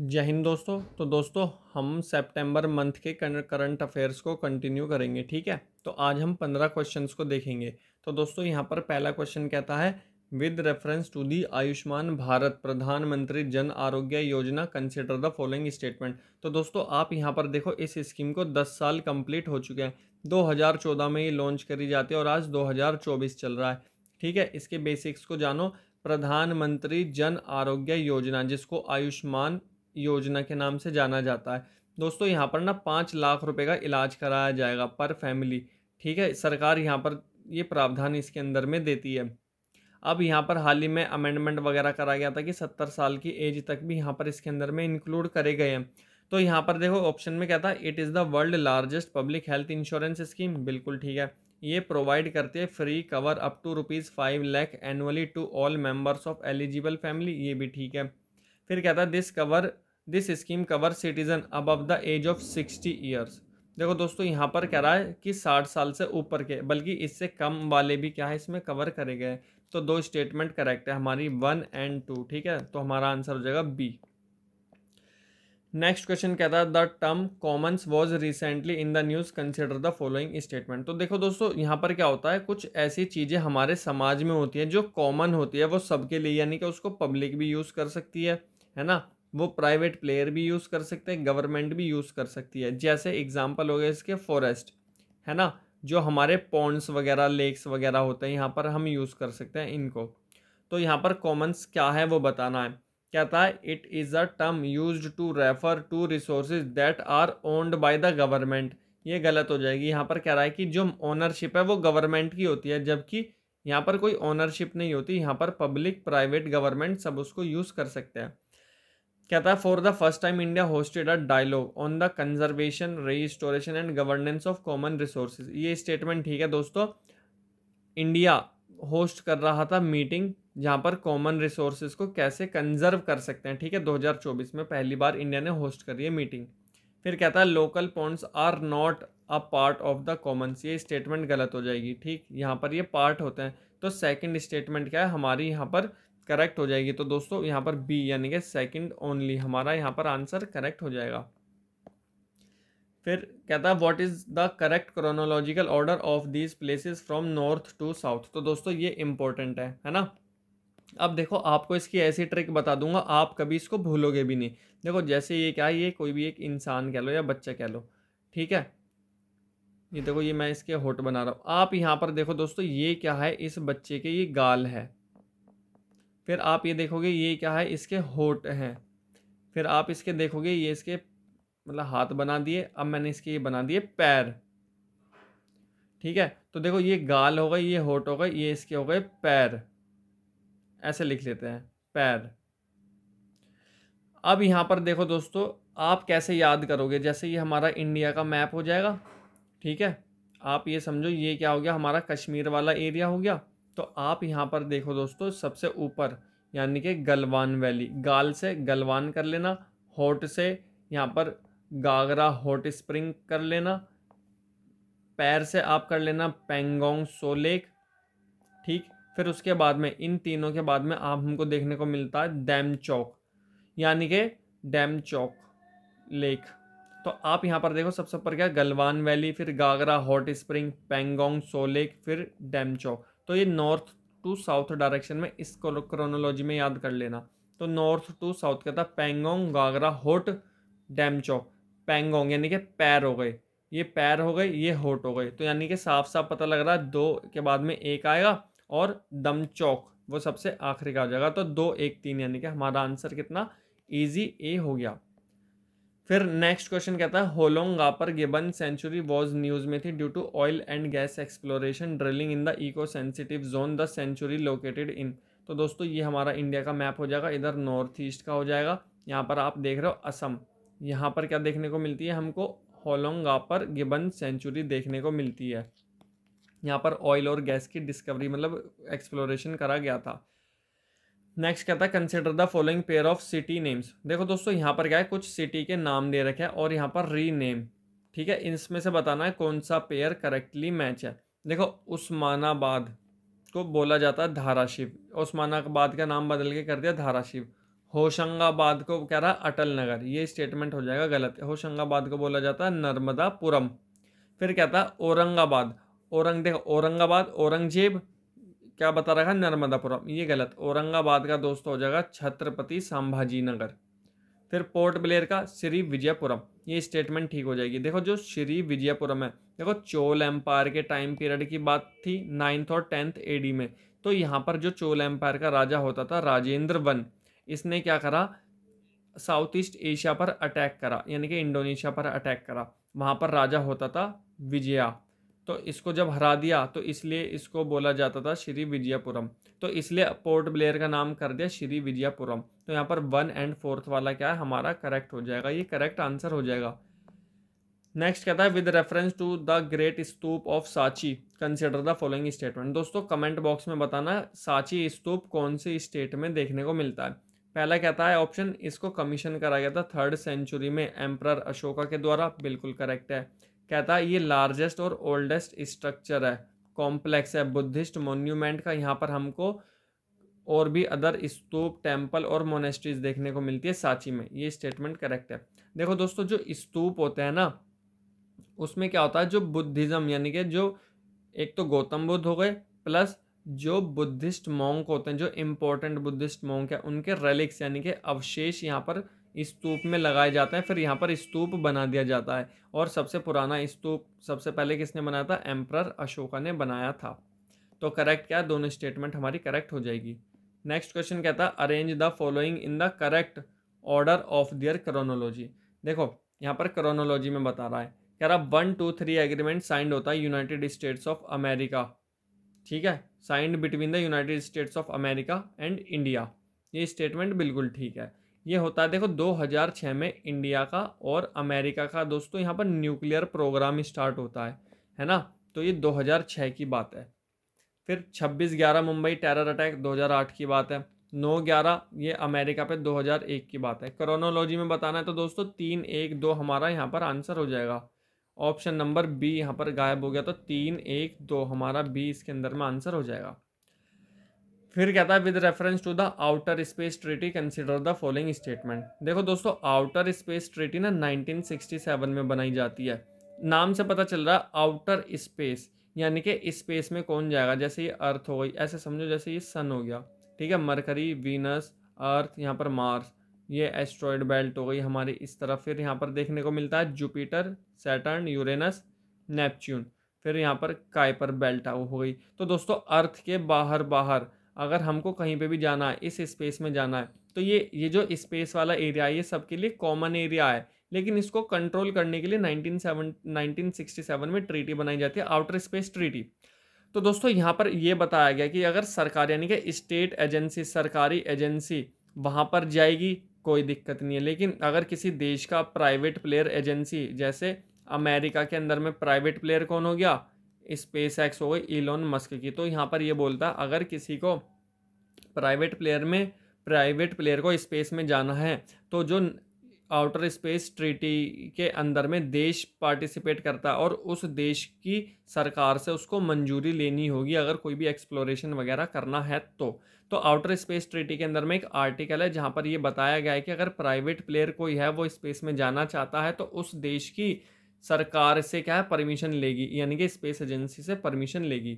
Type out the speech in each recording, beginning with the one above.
जय हिंद दोस्तों तो दोस्तों हम सितंबर मंथ के करंट अफेयर्स को कंटिन्यू करेंगे ठीक है तो आज हम पंद्रह क्वेश्चंस को देखेंगे तो दोस्तों यहाँ पर पहला क्वेश्चन कहता है with reference to the Ayushman Bharat प्रधानमंत्री जन आरोग्य योजना कंसिडर द फॉलोइंग स्टेटमेंट तो दोस्तों आप यहाँ पर देखो इस स्कीम को दस साल कम्प्लीट हो चुके हैं दो में ये लॉन्च करी जाती है और आज दो चल रहा है ठीक है इसके बेसिक्स को जानो प्रधानमंत्री जन आरोग्य योजना जिसको आयुष्मान योजना के नाम से जाना जाता है दोस्तों यहाँ पर ना पाँच लाख रुपए का इलाज कराया जाएगा पर फैमिली ठीक है सरकार यहाँ पर ये प्रावधान इसके अंदर में देती है अब यहाँ पर हाल ही में अमेंडमेंट वगैरह करा गया था कि सत्तर साल की एज तक भी यहाँ पर इसके अंदर में इंक्लूड करे गए हैं तो यहाँ पर देखो ऑप्शन में क्या था it is the world largest public health insurance scheme बिल्कुल ठीक है ये प्रोवाइड करती है free cover up to rupees five lakh annually to all members of eligible family ये भी ठीक है फिर क्या था this cover this scheme cover citizen above the age of sixty years देखो दोस्तों यहाँ पर कह रहा है कि साठ साल से ऊपर के बल्कि इससे कम वाले भी क्या है इसमें कवर करे गए तो दो स्टेटमेंट करेक्ट है हमारी वन एंड टू ठीक है तो हमारा आंसर हो जाएगा बी नेक्स्ट क्वेश्चन कहता है the term commons was recently in the news consider the following statement तो देखो दोस्तों यहाँ पर क्या होता है कुछ ऐसी चीज़ें हमारे समाज में होती हैं जो कॉमन होती है वो सबके लिए यानी कि उसको पब्लिक भी यूज़ कर सकती है है ना वो प्राइवेट प्लेयर भी यूज़ कर सकते हैं गवर्नमेंट भी यूज़ कर सकती है जैसे एग्जाम्पल हो गए इसके फॉरेस्ट है ना जो हमारे पॉन्ड्स वगैरह लेक्स वगैरह होते हैं यहाँ पर हम यूज़ कर सकते हैं इनको तो यहाँ पर कॉमन्स क्या है वो बताना है कहता है it is a term use to refer to resource that are owned by the government ये गलत हो जाएगी यहाँ पर कह रहा है कि जो ओनरशिप है वो गवर्नमेंट की होती है जबकि यहाँ पर कोई ओनरशिप नहीं होती यहाँ पर पब्लिक प्राइवेट गवर्नमेंट सब उसको यूज़ कर सकते हैं कहता है for the first time India hosted a dialogue on the conservation restoration and governance of common resources ये स्टेटमेंट ठीक है दोस्तों इंडिया होस्ट कर रहा था मीटिंग जहाँ पर कॉमन रिसोर्सेज को कैसे कंजर्व कर सकते हैं ठीक है 2024 में पहली बार इंडिया ने होस्ट करी है मीटिंग फिर कहता है local ponds are not a part of the commons ये स्टेटमेंट गलत हो जाएगी ठीक यहाँ पर ये पार्ट होते हैं तो सेकंड स्टेटमेंट क्या है हमारी यहाँ पर करेक्ट हो जाएगी तो दोस्तों यहाँ पर बी यानी कि सेकंड ओनली हमारा यहाँ पर आंसर करेक्ट हो जाएगा फिर कहता है what is the correct chronological order of these places from north to south तो दोस्तों ये इम्पोर्टेंट है है ना अब देखो आपको इसकी ऐसी ट्रिक बता दूंगा आप कभी इसको भूलोगे भी नहीं देखो जैसे ये क्या है ये कोई भी एक इंसान कह लो या बच्चा कह लो ठीक है ये देखो ये मैं इसके होट बना रहा हूँ आप यहाँ पर देखो दोस्तों ये क्या है इस बच्चे के ये गाल है फिर आप ये देखोगे ये क्या है इसके होट हैं फिर आप इसके देखोगे ये इसके मतलब हाथ बना दिए अब मैंने इसके ये बना दिए पैर ठीक है तो देखो ये गाल हो गई ये होट हो गए ये इसके हो गए पैर ऐसे लिख लेते हैं पैर अब यहाँ पर देखो दोस्तों आप कैसे याद करोगे जैसे ये हमारा इंडिया का मैप हो जाएगा ठीक है आप ये समझो ये क्या हो गया हमारा कश्मीर वाला एरिया हो गया तो आप यहाँ पर देखो दोस्तों सबसे ऊपर यानी कि गलवान वैली गाल से गलवान कर लेना होट से यहाँ पर गागरा हॉट स्प्रिंग कर लेना पैर से आप कर लेना पेंगोंग सोलेक ठीक फिर उसके बाद में इन तीनों के बाद में आप हमको देखने को मिलता है डैम चौक यानी कि डैम चौक लेक तो आप यहाँ पर देखो सबसे ऊपर क्या गलवान वैली फिर गागरा हॉट स्प्रिंग पेंगोंग सोलेक फिर डैम चौक तो ये नॉर्थ टू साउथ डायरेक्शन में इस क्रोनोलॉजी में याद कर लेना तो नॉर्थ टू साउथ कहता पेंगोंग गागरा होट डैमचो पेंगोंग यानी कि पैर हो गए ये पैर हो गए ये होट हो गए तो यानी कि साफ साफ पता लग रहा है दो के बाद में एक आएगा और दम चौक वो सबसे आखिरी का हो जाएगा तो दो एक तीन यानी कि हमारा आंसर कितना ईजी ए हो गया फिर नेक्स्ट क्वेश्चन कहता है Hollongapar gibbon sanctuary was news में थी due to oil and gas exploration drilling in the eco sensitive zone the sanctuary located in तो दोस्तों ये हमारा इंडिया का मैप हो जाएगा इधर नॉर्थ ईस्ट का हो जाएगा यहाँ पर आप देख रहे हो असम यहाँ पर क्या देखने को मिलती है हमको होलोंग गापर गिबन सेंचुरी देखने को मिलती है यहाँ पर ऑयल और गैस की डिस्कवरी मतलब एक्सप्लोरेशन करा गया था नेक्स्ट कहता है consider the following pair of city names देखो दोस्तों यहाँ पर क्या है कुछ सिटी के नाम दे रखे हैं और यहाँ पर री नेम ठीक है इसमें से बताना है कौन सा पेयर करेक्टली मैच है देखो उस्मानाबाद को बोला जाता है धाराशिव उस्मानाबाद का नाम बदल के कर दिया धाराशिव होशंगाबाद को कह रहा है अटल नगर ये स्टेटमेंट हो जाएगा गलत होशंगाबाद को बोला जाता है नर्मदापुरम फिर कहता है औरंगाबाद औरंग देखो औरंगाबाद औरंगजेब क्या बता रखा नर्मदापुरम ये गलत औरंगाबाद का दोस्त हो जाएगा छत्रपति संभाजी नगर फिर पोर्ट ब्लेयर का श्री विजयपुरम ये स्टेटमेंट ठीक हो जाएगी देखो जो श्री विजयपुरम है देखो चोल एम्पायर के टाइम पीरियड की बात थी नाइन्थ और टेंथ ए में तो यहाँ पर जो चोल एम्पायर का राजा होता था राजेंद्र वन इसने क्या करा साउथ ईस्ट एशिया पर अटैक करा यानी कि इंडोनेशिया पर अटैक करा वहाँ पर राजा होता था विजया तो इसको जब हरा दिया तो इसलिए इसको बोला जाता था श्री विजयपुरम तो इसलिए पोर्ट ब्लेयर का नाम कर दिया श्री विजयपुरम तो यहाँ पर वन एंड फोर्थ वाला क्या है हमारा करेक्ट हो जाएगा ये करेक्ट आंसर हो जाएगा नेक्स्ट कहता है with reference to the great stupa of साची कंसिडर द फॉलोइंग स्टेटमेंट दोस्तों कमेंट बॉक्स में बताना साची स्तूप कौन से स्टेट में देखने को मिलता है पहला कहता है ऑप्शन इसको कमीशन करा गया था थर्ड सेंचुरी में एम्प्रर अशोका के द्वारा बिल्कुल करेक्ट है कहता है ये लार्जेस्ट और ओल्डेस्ट स्ट्रक्चर है कॉम्प्लेक्स है बुद्धिस्ट मोन्यूमेंट का यहाँ पर हमको और भी अदर स्तूप टेम्पल और मोनेस्ट्रीज देखने को मिलती है सांची में ये स्टेटमेंट करेक्ट है देखो दोस्तों जो स्तूप होते हैं ना उसमें क्या होता है जो बुद्धिज़्म यानी कि जो एक तो गौतम बुद्ध हो गए प्लस जो बुद्धिस्ट मोंक होते हैं जो इम्पोर्टेंट बुद्धिस्ट मोंक है उनके रेलिक्स यानी कि अवशेष यहाँ पर स्तूप में लगाए जाते हैं फिर यहाँ पर स्तूप बना दिया जाता है और सबसे पुराना स्तूप सबसे पहले किसने बनाया था एम्प्रर अशोका ने बनाया था तो करेक्ट क्या दोनों स्टेटमेंट हमारी करेक्ट हो जाएगी नेक्स्ट क्वेश्चन कहता है arrange the following in the correct order of their chronology देखो यहाँ पर क्रोनोलॉजी में बता रहा है कह रहा one two three agreement signed होता है यूनाइटेड स्टेट्स ऑफ अमेरिका ठीक है signed between the United States of America and India ये स्टेटमेंट बिल्कुल ठीक है ये होता है देखो 2006 में इंडिया का और अमेरिका का दोस्तों यहाँ पर न्यूक्लियर प्रोग्राम स्टार्ट होता है है ना तो ये 2006 की बात है फिर 26 ग्यारह मुंबई टेरर अटैक 2008 की बात है 9 ग्यारह ये अमेरिका पे 2001 की बात है क्रोनोलॉजी में बताना है तो दोस्तों तीन एक दो हमारा यहाँ पर आंसर हो जाएगा ऑप्शन नंबर बी यहाँ पर गायब हो गया तो तीन एक दो हमारा बी इसके अंदर में आंसर हो जाएगा फिर कहता है with reference to the outer space treaty consider the following statement देखो दोस्तों आउटर स्पेस ट्रीटी ना 1967 में बनाई जाती है नाम से पता चल रहा है आउटर स्पेस यानी कि स्पेस में कौन जाएगा जैसे ये अर्थ हो गई ऐसे समझो जैसे ये सन हो गया ठीक है मरकरी वीनस अर्थ यहाँ पर मार्स ये एस्ट्रॉयड बेल्ट हो गई हमारी इस तरफ फिर यहाँ पर देखने को मिलता है जुपिटर सैटर्न यूरेनस नेपच्यून फिर यहाँ पर काइपर बेल्ट हो गई तो दोस्तों अर्थ के बाहर बाहर अगर हमको कहीं पे भी जाना है इस स्पेस में जाना है तो ये ये जो स्पेस वाला एरिया है ये सबके लिए कॉमन एरिया है लेकिन इसको कंट्रोल करने के लिए सिक्सटी 1967 में ट्रीटी बनाई जाती है आउटर स्पेस ट्रीटी तो दोस्तों यहाँ पर ये बताया गया कि अगर सरकार यानी कि स्टेट एजेंसी सरकारी एजेंसी वहाँ पर जाएगी कोई दिक्कत नहीं है लेकिन अगर किसी देश का प्राइवेट प्लेयर एजेंसी जैसे अमेरिका के अंदर में प्राइवेट प्लेयर कौन हो गया स्पेस एक्स हो गई इलोन मस्क की तो यहाँ पर ये बोलता अगर किसी को प्राइवेट प्लेयर में प्राइवेट प्लेयर को स्पेस में जाना है तो जो आउटर स्पेस ट्रीटी के अंदर में देश पार्टिसिपेट करता है और उस देश की सरकार से उसको मंजूरी लेनी होगी अगर कोई भी एक्सप्लोरेशन वगैरह करना है तो तो आउटर स्पेस ट्रीटी के अंदर में एक आर्टिकल है जहाँ पर ये बताया गया है कि अगर प्राइवेट प्लेयर कोई है वो स्पेस में जाना चाहता है तो उस देश की सरकार से क्या है परमिशन लेगी यानी कि स्पेस एजेंसी से परमिशन लेगी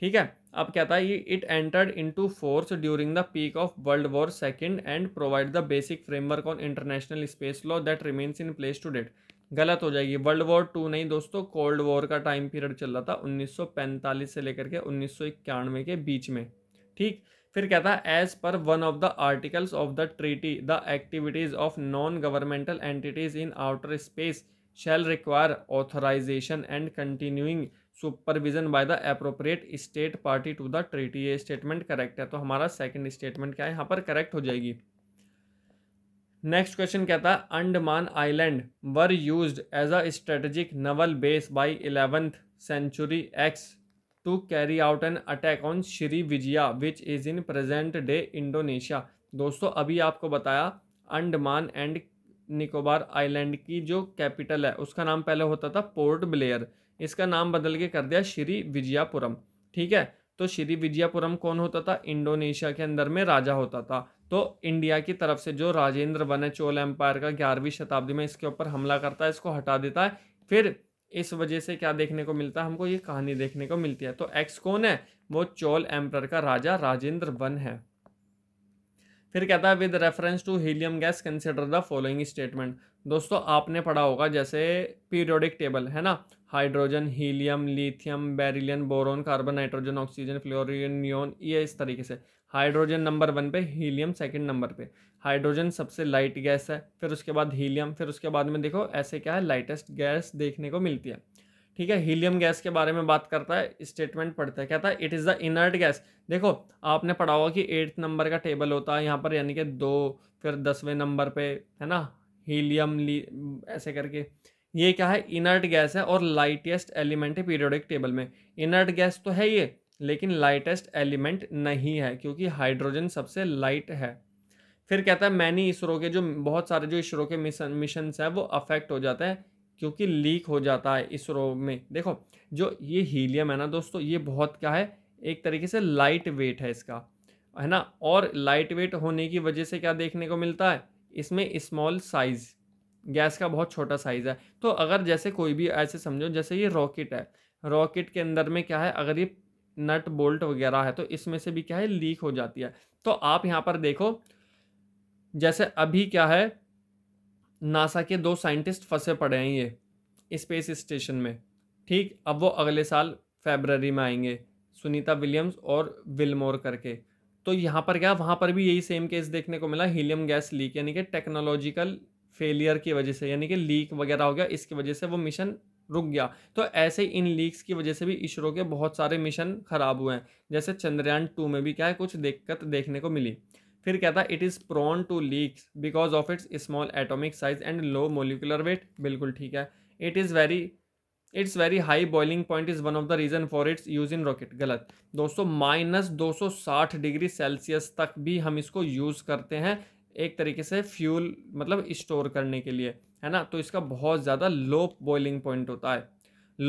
ठीक है अब क्या था ये it entered into force during the peak of world war second and provide the basic framework on international space law that remains in place to date गलत हो जाएगी वर्ल्ड वॉर टू नहीं दोस्तों कोल्ड वॉर का time period चल रहा था 1945 से लेकर के उन्नीस के बीच में ठीक फिर क्या था as per one of the articles of the treaty the activities of non governmental entities in outer space shall require authorization and continuing supervision by the appropriate state party to the treaty ये statement correct है तो हमारा second statement क्या है यहाँ पर correct हो जाएगी नेक्स्ट क्वेश्चन कहता है Andaman island were use as a strategic naval base by eleventh century एक्स to carry out an attack on Srivijaya which is in present day Indonesia दोस्तों अभी आपको बताया अंडमान एंड निकोबार आइलैंड की जो कैपिटल है उसका नाम पहले होता था पोर्ट ब्लेयर इसका नाम बदल के कर दिया श्री विजयापुरम ठीक है तो श्री विजयापुरम कौन होता था इंडोनेशिया के अंदर में राजा होता था तो इंडिया की तरफ से जो राजेंद्र वन चोल एम्पायर का ग्यारहवीं शताब्दी में इसके ऊपर हमला करता है इसको हटा देता है फिर इस वजह से क्या देखने को मिलता है हमको ये कहानी देखने को मिलती है तो एक्स कौन है वो चोल एम्पायर का राजा राजेंद्र वन है फिर कहता है with reference to helium gas consider the following statement दोस्तों आपने पढ़ा होगा जैसे पीरियोडिक टेबल है ना hydrogen helium lithium beryllium boron carbon nitrogen oxygen fluorine neon ये इस तरीके से हाइड्रोजन नंबर वन पे हीलियम सेकंड नंबर पे हाइड्रोजन सबसे लाइट गैस है फिर उसके बाद हीलियम फिर उसके बाद में देखो ऐसे क्या है लाइटेस्ट गैस देखने को मिलती है ठीक है हीलियम गैस के बारे में बात करता है स्टेटमेंट पढ़ता है कहता है it is the inert gas देखो आपने पढ़ा होगा कि एट्थ नंबर का टेबल होता है यहाँ पर यानी कि दो फिर दसवें नंबर पे है ना हीलियम ली ऐसे करके ये क्या है इनर्ट गैस है और लाइटेस्ट एलिमेंट है पीरियोडिक टेबल में इनर्ट गैस तो है ये लेकिन लाइटेस्ट एलिमेंट नहीं है क्योंकि हाइड्रोजन सबसे लाइट है फिर कहता है मैनी इसरो के जो बहुत सारे जो इसरो के मिशन मिशन हैं वो अफेक्ट हो जाते हैं क्योंकि लीक हो जाता है इस रोग में देखो जो ये हीलियम है ना दोस्तों ये बहुत क्या है एक तरीके से लाइट वेट है इसका है ना और लाइट वेट होने की वजह से क्या देखने को मिलता है इसमें स्मॉल साइज़ गैस का बहुत छोटा साइज़ है तो अगर जैसे कोई भी ऐसे समझो जैसे ये रॉकेट है रॉकेट के अंदर में क्या है अगर ये नट बोल्ट वगैरह है तो इसमें से भी क्या है लीक हो जाती है तो आप यहाँ पर देखो जैसे अभी क्या है नासा के दो साइंटिस्ट फंसे पड़े हैं ये स्पेस स्टेशन में ठीक अब वो अगले साल फेबररी में आएंगे सुनीता विलियम्स और विलमोर करके तो यहाँ पर क्या वहाँ पर भी यही सेम केस देखने को मिला हीलियम गैस लीक यानी कि टेक्नोलॉजिकल फेलियर की वजह से यानी कि लीक वगैरह हो गया इसकी वजह से वो मिशन रुक गया तो ऐसे इन लीक्स की वजह से भी इसरो के बहुत सारे मिशन खराब हुए हैं जैसे चंद्रयान टू में भी क्या है कुछ दिक्कत देखने को मिली फिर क्या था it is prone to leaks because of its small atomic size and low molecular weight बिल्कुल ठीक है it is very its very high boiling point is one of the reason for its use in rocket गलत दोस्तों minus साठ degree Celsius तक भी हम इसको यूज़ करते हैं एक तरीके से फ्यूल मतलब स्टोर करने के लिए है ना तो इसका बहुत ज़्यादा लो बॉइलिंग पॉइंट होता है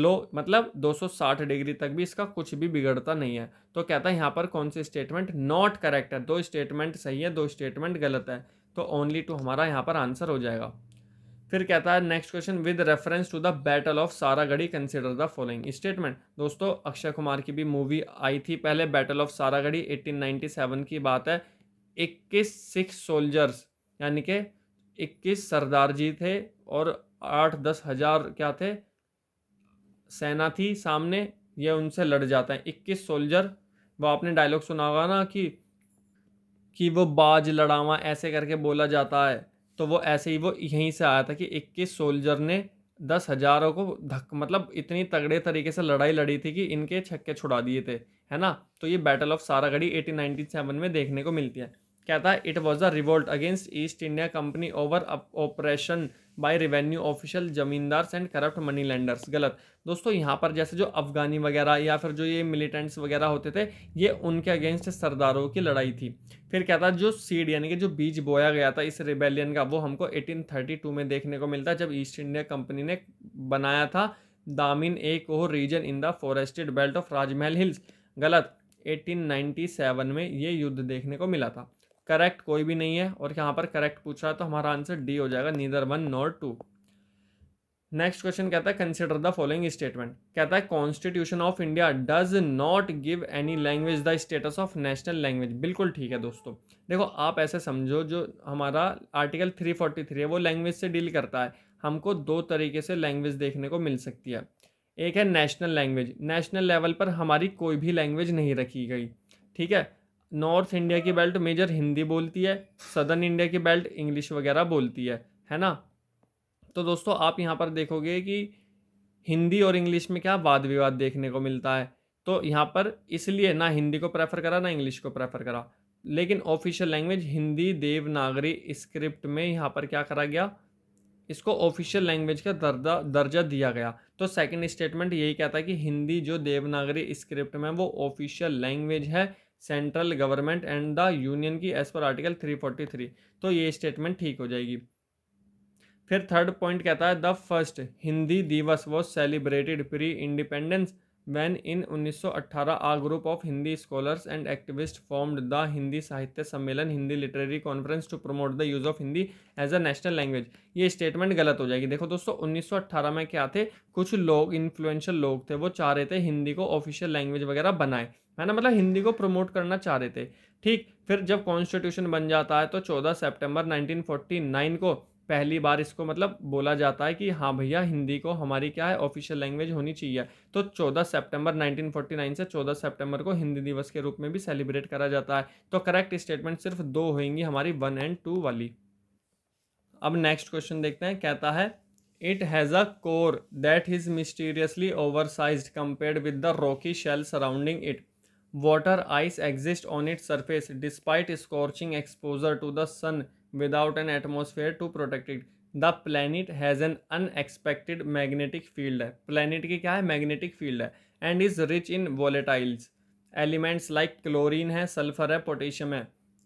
लो मतलब 260 डिग्री तक भी इसका कुछ भी बिगड़ता नहीं है तो कहता है यहाँ पर कौन सी स्टेटमेंट नॉट करेक्ट है दो स्टेटमेंट सही है दो स्टेटमेंट गलत है तो ओनली टू हमारा यहाँ पर आंसर हो जाएगा फिर कहता है next question with reference to the battle of Saragarhi consider the following statement दोस्तों अक्षय कुमार की भी मूवी आई थी पहले बैटल ऑफ सारागढ़ी एटीन की बात है इक्कीस सिख सोल्जर्स यानी कि इक्कीस सरदार जी थे और आठ दस हज़ार क्या थे सेना थी सामने ये उनसे लड़ जाता है इक्कीस सोल्जर वो आपने डायलॉग सुना होगा ना कि कि वो बाज लड़ावा ऐसे करके बोला जाता है तो वो ऐसे ही वो यहीं से आया था कि इक्कीस सोल्जर ने दस हज़ारों को धक मतलब इतनी तगड़े तरीके से लड़ाई लड़ी थी कि इनके छक्के छुड़ा दिए थे है ना तो ये battle of Saragarhi eighteen seven में देखने को मिलती है क्या था it was the revolt against East India Company over operation by revenue official zamindars and corrupt money lenders गलत दोस्तों यहाँ पर जैसे जो अफगानी वगैरह या फिर जो ये मिलिटेंट्स वगैरह होते थे ये उनके अगेंस्ट सरदारों की लड़ाई थी फिर क्या था जो सीड यानी कि जो बीज बोया गया था इस रिबेलियन का वो हमको 1832 में देखने को मिलता है जब ईस्ट इंडिया कंपनी ने बनाया था दामिन एक ओ region in the forested belt of Rajmahal hills गलत 1897 में ये युद्ध देखने को मिला था करेक्ट कोई भी नहीं है और यहाँ पर करेक्ट पूछा है तो हमारा आंसर डी हो जाएगा neither one not two next question कहता है कंसिडर द फॉलोइंग स्टेटमेंट कहता है constitution of India does not give any language the status of national language बिल्कुल ठीक है दोस्तों देखो आप ऐसे समझो जो हमारा आर्टिकल 343 है वो लैंग्वेज से डील करता है हमको दो तरीके से लैंग्वेज देखने को मिल सकती है एक है नेशनल लैंग्वेज नेशनल लेवल पर हमारी कोई भी लैंग्वेज नहीं रखी गई ठीक है नॉर्थ इंडिया की बेल्ट मेजर हिंदी बोलती है सदर्न इंडिया की बेल्ट इंग्लिश वगैरह बोलती है है ना तो दोस्तों आप यहाँ पर देखोगे कि हिंदी और इंग्लिश में क्या वाद विवाद देखने को मिलता है तो यहाँ पर इसलिए ना हिंदी को प्रेफर करा ना इंग्लिश को प्रेफर करा लेकिन official language Hindi Devanagari script में यहाँ पर क्या करा गया इसको ऑफिशियल लैंग्वेज का दर्जा दर्जा दिया गया तो सेकंड स्टेटमेंट यही कहता है कि हिंदी जो देवनागरी स्क्रिप्ट में वो ऑफिशियल लैंग्वेज है central government and the union की एज पर आर्टिकल 343 तो ये स्टेटमेंट ठीक हो जाएगी फिर थर्ड पॉइंट कहता है the first Hindi Divas was celebrated pre independence when in उन्नीस सौ अट्ठारह a group of Hindi scholars and activist formed the Hindi Sahitya Sammelan Hindi literary conference to promote the use of Hindi as a national language ये स्टेटमेंट गलत हो जाएगी देखो दोस्तों उन्नीस सौ अट्ठारह में क्या थे कुछ लोग इन्फ्लुएंशियल लोग थे वो चाह रहे थे हिंदी को ऑफिशियल लैंग्वेज वगैरह बनाए है ना मतलब हिंदी को प्रमोट करना चाह रहे थे ठीक फिर जब कॉन्स्टिट्यूशन बन जाता है तो चौदह सेप्टेम्बर नाइनटीन नाइन को पहली बार इसको मतलब बोला जाता है कि हाँ भैया हिंदी को हमारी क्या है ऑफिशियल लैंग्वेज होनी चाहिए तो 14 सितंबर 1949 से 14 सितंबर को हिंदी दिवस के रूप में भी सेलिब्रेट करा जाता है तो करेक्ट स्टेटमेंट सिर्फ दो होंगी हमारी वन एंड टू वाली अब नेक्स्ट क्वेश्चन देखते हैं कहता है it has a core that is mysteriously over size compare with the rocky shell surrounding it water ice exist on it surface despite scorching exposure to the sun without an atmosphere to protected the planet has an unexpected magnetic field है planet की क्या है magnetic field है and is rich in volatiles elements like chlorine है sulphur है potassium है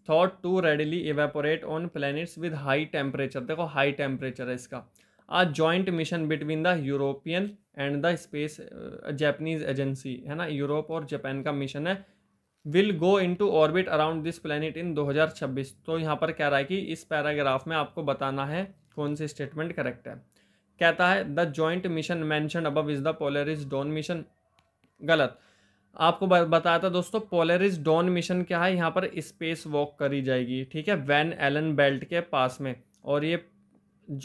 thought to readily evaporate on planets with high temperature देखो high temperature है इसका a joint mission between the European and the space Japanese agency है ना Europe और Japan का मिशन है will go in to orbit around this planet in 2026 तो यहाँ पर कह रहा है कि इस पैराग्राफ में आपको बताना है कौन सी स्टेटमेंट करेक्ट है कहता है the joint mission mentioned above is the पोलरिज डॉन मिशन गलत आपको बताया था दोस्तों पोलरिज डॉन मिशन क्या है यहाँ पर स्पेस वॉक करी जाएगी ठीक है वैन एलन बेल्ट के पास में और ये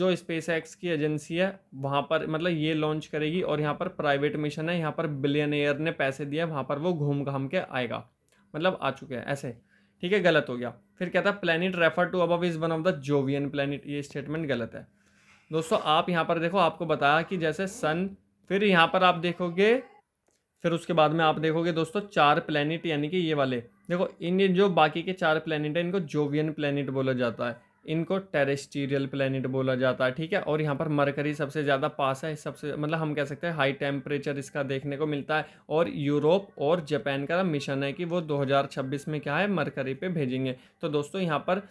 जो स्पेस एक्स की एजेंसी है वहाँ पर मतलब ये लॉन्च करेगी और यहाँ पर प्राइवेट मिशन है यहाँ पर एयर ने पैसे दिए वहाँ पर वो घूम घाम के आएगा मतलब आ चुके हैं ऐसे ठीक है गलत हो गया फिर कहता है प्लानिट रेफर टू अब is one of the Jovian planet ये स्टेटमेंट गलत है दोस्तों आप यहाँ पर देखो आपको बताया कि जैसे सन फिर यहाँ पर आप देखोगे फिर उसके बाद में आप देखोगे दोस्तों चार प्लानिट यानी कि ये वाले देखो इन जो बाकी के चार प्लानिट हैं इनको जोवियन प्लानिट बोला जाता है इनको टेरेस्टीरियल प्लानट बोला जाता है ठीक है और यहाँ पर मरकरी सबसे ज़्यादा पास है सबसे मतलब हम कह सकते हैं हाई टेम्परेचर इसका देखने को मिलता है और यूरोप और जापान का मिशन है कि वो 2026 में क्या है मरकरी पे भेजेंगे तो दोस्तों यहाँ पर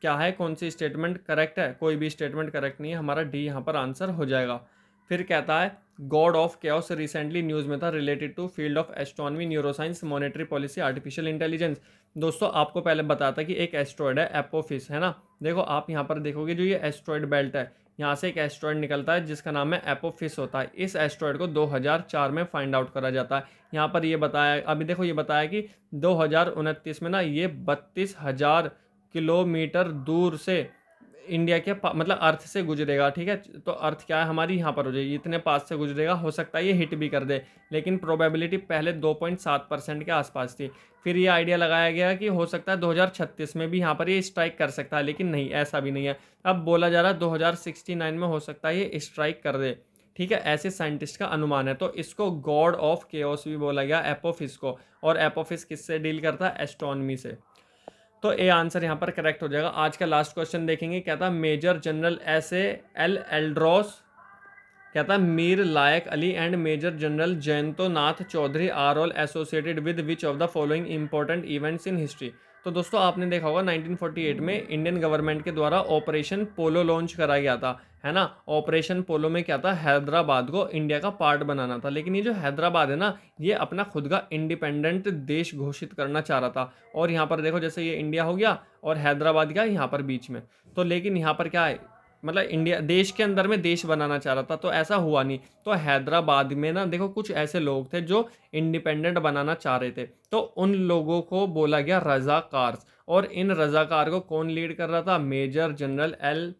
क्या है कौन सी स्टेटमेंट करेक्ट है कोई भी स्टेटमेंट करेक्ट नहीं है हमारा डी यहाँ पर आंसर हो जाएगा फिर कहता है god of chaos recently news में था related to field of astronomy neuroscience monetary policy artificial intelligence दोस्तों आपको पहले बताता कि एक एस्ट्रॉयड है एपोफिस है ना देखो आप यहाँ पर देखोगे जो ये एस्ट्रॉयड बेल्ट है यहाँ से एक एस्ट्रॉयड निकलता है जिसका नाम है एपोफिस होता है इस एस्ट्रॉयड को 2004 में फाइंड आउट करा जाता है यहाँ पर ये बताया अभी देखो ये बताया कि दो में ना ये बत्तीस किलोमीटर दूर से इंडिया के मतलब अर्थ से गुजरेगा ठीक है तो अर्थ क्या है हमारी यहाँ पर हो जाएगी इतने पास से गुजरेगा हो सकता है ये हिट भी कर दे लेकिन प्रोबेबिलिटी पहले 2.7 परसेंट के आसपास थी फिर ये आइडिया लगाया गया कि हो सकता है 2036 में भी यहाँ पर ये स्ट्राइक कर सकता है लेकिन नहीं ऐसा भी नहीं है अब बोला जा रहा है 2069 में हो सकता है ये स्ट्राइक कर दे ठीक है ऐसे साइंटिस्ट का अनुमान है तो इसको गॉड ऑफ केओस भी बोला गया एपोफिस को और एपोफिस किससे डील करता है एस्ट्रॉनमी से तो ए आंसर यहाँ पर करेक्ट हो जाएगा आज का लास्ट क्वेश्चन देखेंगे क्या था major general S A El Edroos क्या था Mir Laik Ali and major general Jayanto Nath Chaudhuri are all associated with which of the following important events in history तो दोस्तों आपने देखा होगा 1948 में इंडियन गवर्नमेंट के द्वारा ऑपरेशन पोलो लॉन्च करा गया था है ना ऑपरेशन पोलो में क्या था हैदराबाद को इंडिया का पार्ट बनाना था लेकिन ये जो हैदराबाद है ना ये अपना खुद का इंडिपेंडेंट देश घोषित करना चाह रहा था और यहाँ पर देखो जैसे ये इंडिया हो गया और हैदराबाद गया यहाँ पर बीच में तो लेकिन यहाँ पर क्या है मतलब इंडिया देश के अंदर में देश बनाना चाह रहा था तो ऐसा हुआ नहीं तो हैदराबाद में ना देखो कुछ ऐसे लोग थे जो इंडिपेंडेंट बनाना चाह रहे थे तो उन लोगों को बोला गया रज़ाकार और इन रज़ाकार को कौन लीड कर रहा था मेजर जनरल एल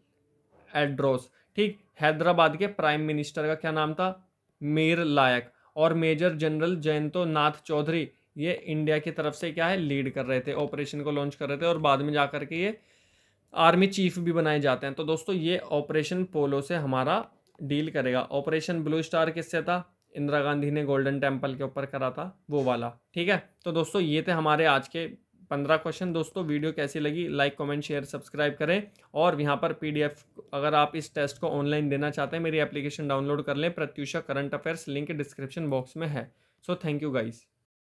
एड्रोस ठीक हैदराबाद के प्राइम मिनिस्टर का क्या नाम था मीर लायक और मेजर जनरल जयंतो नाथ चौधरी ये इंडिया की तरफ से क्या है लीड कर रहे थे ऑपरेशन को लॉन्च कर रहे थे और बाद में जा कर के ये आर्मी चीफ भी बनाए जाते हैं तो दोस्तों ये ऑपरेशन पोलो से हमारा डील करेगा ऑपरेशन ब्लू स्टार किससे था इंदिरा गांधी ने गोल्डन टेम्पल के ऊपर करा था वो वाला ठीक है तो दोस्तों ये थे हमारे आज के पंद्रह क्वेश्चन दोस्तों वीडियो कैसी लगी लाइक कमेंट शेयर सब्सक्राइब करें और यहाँ पर पीडीएफ अगर आप इस टेस्ट को ऑनलाइन देना चाहते हैं मेरी एप्लीकेशन डाउनलोड कर लें Pratyusha current affairs link description box में है सो थैंक यू गाइज़